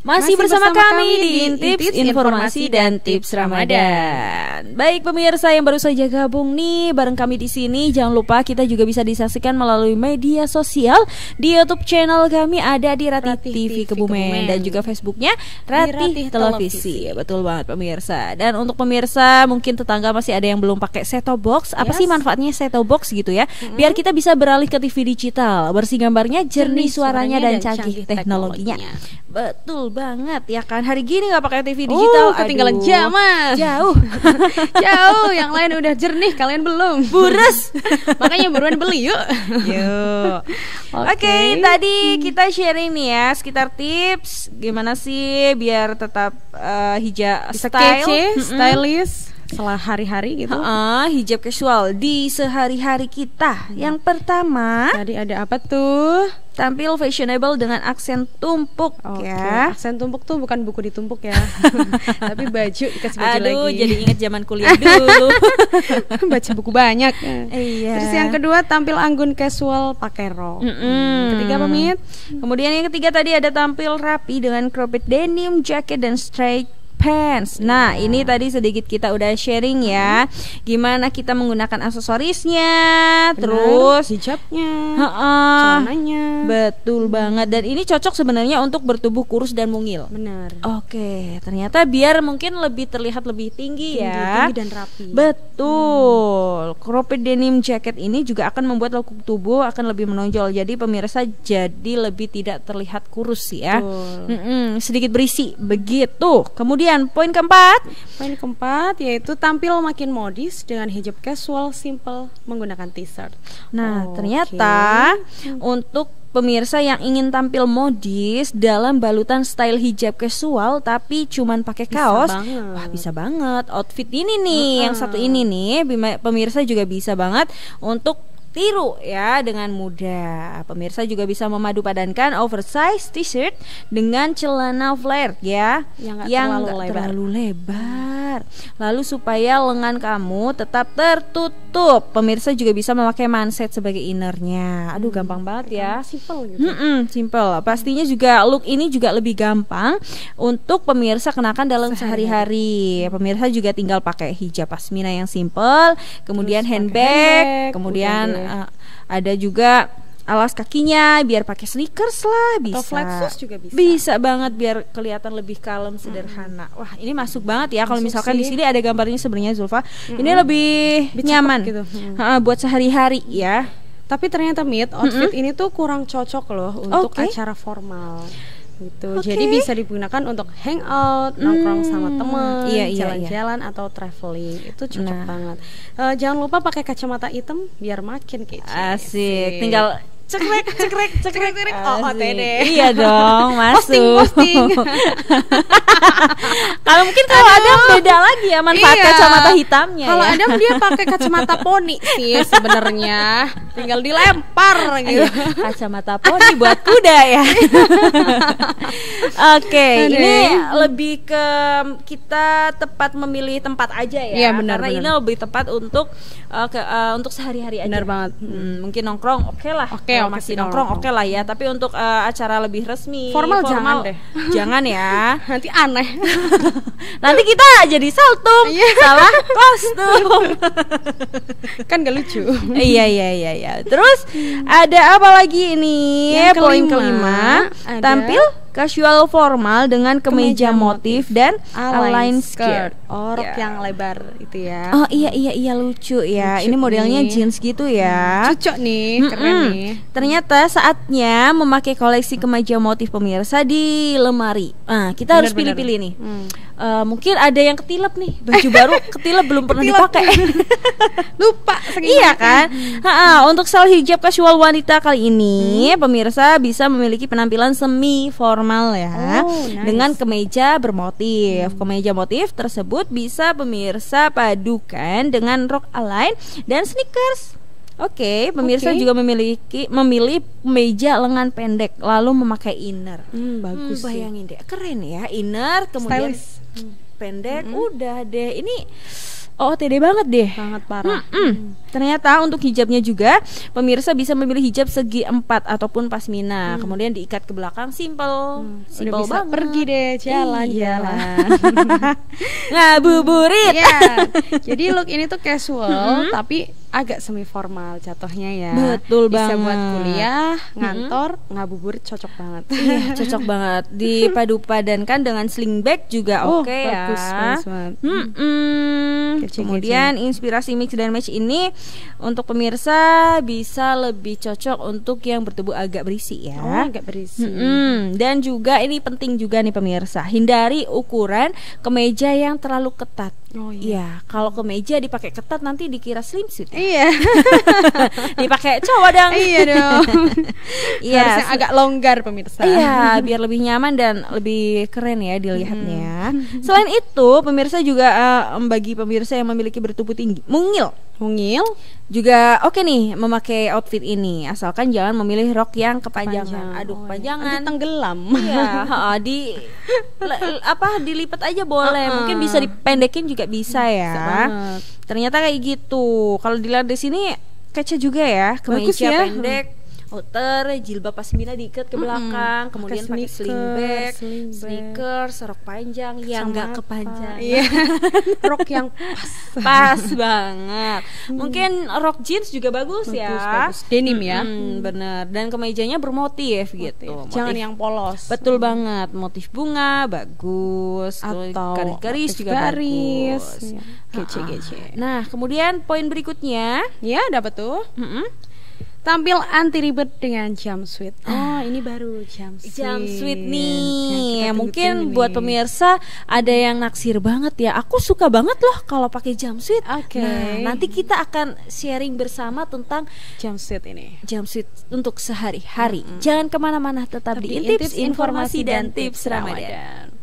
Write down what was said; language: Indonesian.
Masih, Masih bersama, bersama kami di Tips Informasi dan Tips Ramadan. Baik pemirsa yang baru saja gabung nih bareng kami di sini, jangan lupa kita juga bisa disaksikan melalui media sosial di YouTube channel kami ada di Ratih Rati TV, TV Kebumen, Kebumen dan juga Facebooknya Ratih Rati Televisi. Televisi. Betul banget pemirsa. Dan untuk pemirsa mungkin tetangga masih ada yang belum pakai set top box, apa yes. sih manfaatnya set top box gitu ya? Mm -hmm. Biar kita bisa beralih ke TV digital, bersih gambarnya, jernih, suaranya, suaranya dan, dan canggih teknologinya. teknologinya. Betul banget ya kan hari gini nggak pakai TV digital uh, ketinggalan aduh. zaman jauh jauh yang lain udah jernih kalian belum burus makanya buruan beli yuk yuk oke okay. okay, tadi kita sharing nih ya sekitar tips gimana sih biar tetap uh, hijab Bisa style kece, stylish setelah hari-hari gitu. Uh, hijab casual di sehari-hari kita. Yang pertama, tadi ada apa tuh? tampil fashionable dengan aksen tumpuk okay. ya. Aksen tumpuk tuh bukan buku ditumpuk ya. Tapi baju dikasih baju Aduh, lagi. jadi inget zaman kuliah dulu. Baca buku banyak. Iya. Terus yang kedua tampil anggun casual pakai rok. Mm -mm. Ketiga pamit. Kemudian yang ketiga tadi ada tampil rapi dengan cropped denim, jacket dan straight pants. Iya. Nah, ini tadi sedikit kita udah sharing ya. Hmm. Gimana kita menggunakan aksesorisnya, Benar, terus hijabnya, uh-uh, celananya. Betul hmm. banget dan ini cocok sebenarnya untuk bertubuh kurus dan mungil. Benar. Oke, ternyata biar mungkin lebih terlihat lebih tinggi, tinggi ya. Tinggi dan rapi. Betul. Hmm. Cropped denim jacket ini juga akan membuat lekuk tubuh akan lebih menonjol. Jadi pemirsa jadi lebih tidak terlihat kurus ya. Mm -mm, sedikit berisi begitu. Kemudian Kemudian poin keempat, poin keempat yaitu tampil makin modis dengan hijab casual simple menggunakan t-shirt. Nah, oh, ternyata okay. Hmm. untuk pemirsa yang ingin tampil modis dalam balutan style hijab casual tapi cuman pakai kaos, banget. wah bisa banget. Outfit ini nih, uh -uh. yang satu ini nih, pemirsa juga bisa banget untuk tiru ya dengan mudah. Pemirsa juga bisa memadu padankan oversize t-shirt dengan celana flare ya yang, gak terlalu, lebar. terlalu lebar. Lalu supaya lengan kamu tetap tertutup. Pemirsa juga bisa memakai manset sebagai innernya. Aduh hmm, gampang banget ya. Simple gitu. Mm -mm, simple. Pastinya juga look ini juga lebih gampang untuk pemirsa kenakan dalam sehari-hari. Pemirsa juga tinggal pakai hijab pasmina yang simple, kemudian handbag, handbag, kemudian uh, ada juga alas kakinya biar pakai sneakers lah bisa atau flat shoes juga bisa bisa banget biar kelihatan lebih kalem sederhana mm. wah ini masuk banget ya kalau misalkan di sini ada gambarnya sebenarnya Zulfa mm-hmm. ini lebih nyaman gitu. mm. uh, buat sehari-hari ya tapi ternyata mit outfit mm-hmm. ini tuh kurang cocok loh untuk okay. acara formal gitu. Okay. Jadi bisa digunakan untuk hangout, hmm. nongkrong sama hmm. teman, iya, iya, iya, jalan-jalan iya. atau traveling. Itu cukup nah. banget. Uh, jangan lupa pakai kacamata hitam biar makin kece. Asik. Asik. Tinggal cekrek cekrek cekrek cekrek ah, oh OTD iya dong masuk posting, posting. kalau mungkin kalau ada beda lagi ya manfaat iya. kacamata hitamnya kalau ya. ada dia pakai kacamata poni sih sebenarnya tinggal dilempar gitu kacamata poni buat kuda ya oke okay, ini lebih ke kita tepat memilih tempat aja ya ya benar, karena benar. ini lebih tepat untuk uh, ke, uh, untuk sehari-hari aja benar banget hmm, mungkin nongkrong oke okay lah oke okay Iya, masih nongkrong oke okay lah ya tapi untuk uh, acara lebih resmi formal, formal jangan deh jangan ya nanti aneh nanti kita jadi saltum iya. salah kostum kan gak lucu eh, iya iya iya iya terus ada apa lagi ini poin kelima, kelima tampil casual formal dengan kemeja, kemeja motif, dan align skirt. skirt. Orok yeah. yang lebar itu ya. Oh iya iya iya lucu ya. Lucu Ini modelnya jeans gitu ya. Hmm, Cocok nih, mm -mm. nih. Ternyata saatnya memakai koleksi kemeja motif pemirsa di lemari. Nah, kita bener, harus pilih-pilih nih. Hmm uh, mungkin ada yang ketilep nih baju baru ketilep belum pernah ketilep. dipakai lupa iya kan hmm. ha -ha, untuk sel hijab casual wanita kali ini hmm. pemirsa bisa memiliki penampilan semi formal ya oh, nice. dengan kemeja bermotif hmm. kemeja motif tersebut bisa pemirsa padukan dengan rok align dan sneakers Oke, okay, pemirsa okay. juga memiliki memilih meja lengan pendek lalu memakai inner. Hmm, bagus. Hmm, bayangin sih. deh, keren ya inner kemudian Stylish. pendek. Hmm. Udah deh, ini oh OOTD banget deh. Sangat parah. Hmm, hmm. Hmm. Ternyata untuk hijabnya juga pemirsa bisa memilih hijab segi empat ataupun pasmina, hmm. kemudian diikat ke belakang simple. Hmm. Simple Udah bisa banget. Pergi deh jalan-jalan. Iya. Ngabuburit. yeah. Jadi look ini tuh casual tapi agak semi formal jatuhnya ya. Betul Bisa banget. Bisa buat kuliah, ngantor, mm-hmm. ngabuburit cocok banget. Iya, cocok banget. Dipadu-padankan dengan sling bag juga oh, oke okay bagus, ya. Bagus banget. Hmm, hmm. Kecil, Kemudian kecil. inspirasi mix dan match ini untuk pemirsa bisa lebih cocok untuk yang bertubuh agak berisi ya. Oh, agak berisi. Hmm, dan juga ini penting juga nih pemirsa, hindari ukuran kemeja yang terlalu ketat Oh iya. ya, kalau ke meja dipakai ketat nanti dikira slim suit. Ya? Iya. dipakai cowok dong. Iya dong. Iya, agak longgar pemirsa. Iya, biar lebih nyaman dan lebih keren ya dilihatnya. Hmm. Selain itu, pemirsa juga uh, bagi pemirsa yang memiliki bertubuh tinggi, mungil Mungil juga oke okay nih memakai outfit ini asalkan jangan memilih rok yang kepanjangan. Panjang. Aduh, oh, iya. kepanjangan. Aduh, tenggelam. ya di le, apa dilipat aja boleh. Uh -uh. Mungkin bisa dipendekin juga bisa ya. Bisa Ternyata kayak gitu. Kalau dilihat di sini kece juga ya, kemeja ya. pendek outer jilbab pasmina diikat ke belakang mm-hmm. kemudian pakai sling bag sneakers rok panjang yang enggak kepanjang, yeah. rok yang pas pas banget mm. mungkin rok jeans juga bagus, ya. bagus ya bagus. denim ya hmm, bener dan kemejanya bermotif motif. gitu motif. jangan yang polos betul hmm. banget motif bunga bagus atau garis-garis juga garis. bagus ya. kece-kece nah kemudian poin berikutnya ya dapat tuh mm -hmm tampil anti ribet dengan jam sweet. Ah. Oh, ini baru jam sweet. Jam sweet nah, nih. Ya, mungkin buat pemirsa ada yang naksir banget ya. Aku suka banget loh kalau pakai jam sweet. Oke. Okay. Nah, nanti kita akan sharing bersama tentang jam sweet ini. Jam sweet untuk sehari-hari. -hmm. Jangan kemana-mana, tetap, tetap di Intips Informasi dan Tips Ramadan. Ramadan.